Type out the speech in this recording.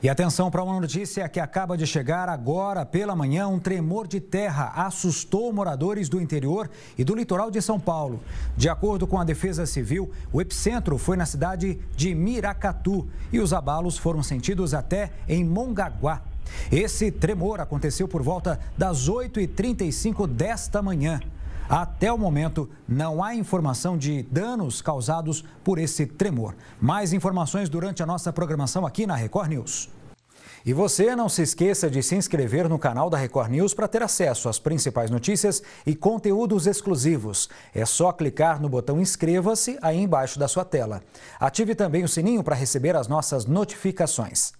E atenção para uma notícia que acaba de chegar agora pela manhã. Um tremor de terra assustou moradores do interior e do litoral de São Paulo. De acordo com a Defesa Civil, o epicentro foi na cidade de Miracatu e os abalos foram sentidos até em Mongaguá. Esse tremor aconteceu por volta das 8h35 desta manhã. Até o momento, não há informação de danos causados por esse tremor. Mais informações durante a nossa programação aqui na Record News. E você não se esqueça de se inscrever no canal da Record News para ter acesso às principais notícias e conteúdos exclusivos. É só clicar no botão inscreva-se aí embaixo da sua tela. Ative também o sininho para receber as nossas notificações.